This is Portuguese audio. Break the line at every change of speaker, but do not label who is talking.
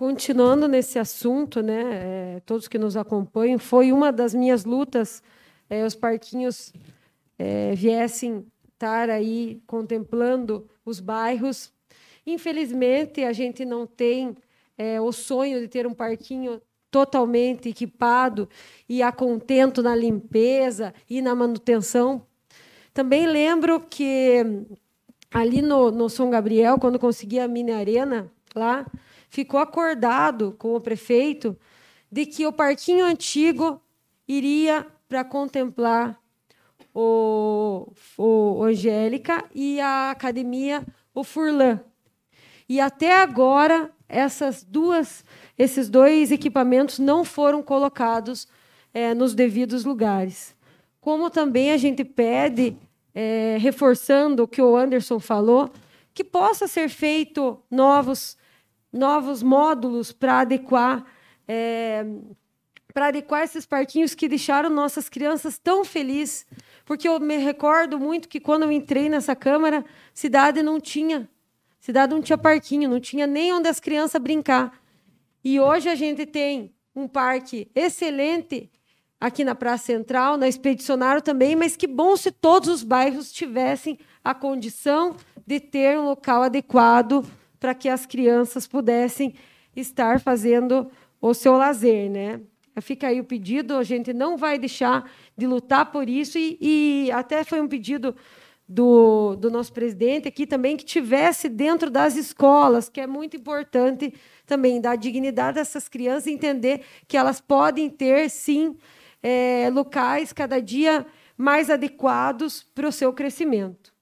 Continuando nesse assunto, né, é, todos que nos acompanham, foi uma das minhas lutas é, os parquinhos é, viessem estar aí contemplando os bairros. Infelizmente, a gente não tem é, o sonho de ter um parquinho totalmente equipado e a contento na limpeza e na manutenção. Também lembro que hum, ali no, no São Gabriel, quando consegui a mini arena lá, ficou acordado com o prefeito de que o parquinho antigo iria para contemplar o, o Angélica e a academia o Furlan. E até agora essas duas, esses dois equipamentos não foram colocados é, nos devidos lugares. Como também a gente pede, é, reforçando o que o Anderson falou, que possa ser feito novos novos módulos para adequar. É, para adequar esses parquinhos que deixaram nossas crianças tão felizes. Porque eu me recordo muito que quando eu entrei nessa Câmara, cidade não tinha. Cidade não tinha parquinho, não tinha nem onde as crianças brincar. E hoje a gente tem um parque excelente aqui na Praça Central, na Expedicionário também, mas que bom se todos os bairros tivessem a condição de ter um local adequado para que as crianças pudessem estar fazendo o seu lazer, né? Fica aí o pedido, a gente não vai deixar de lutar por isso e, e até foi um pedido do, do nosso presidente aqui também que tivesse dentro das escolas, que é muito importante também dar dignidade a essas crianças, entender que elas podem ter sim é, locais cada dia mais adequados para o seu crescimento.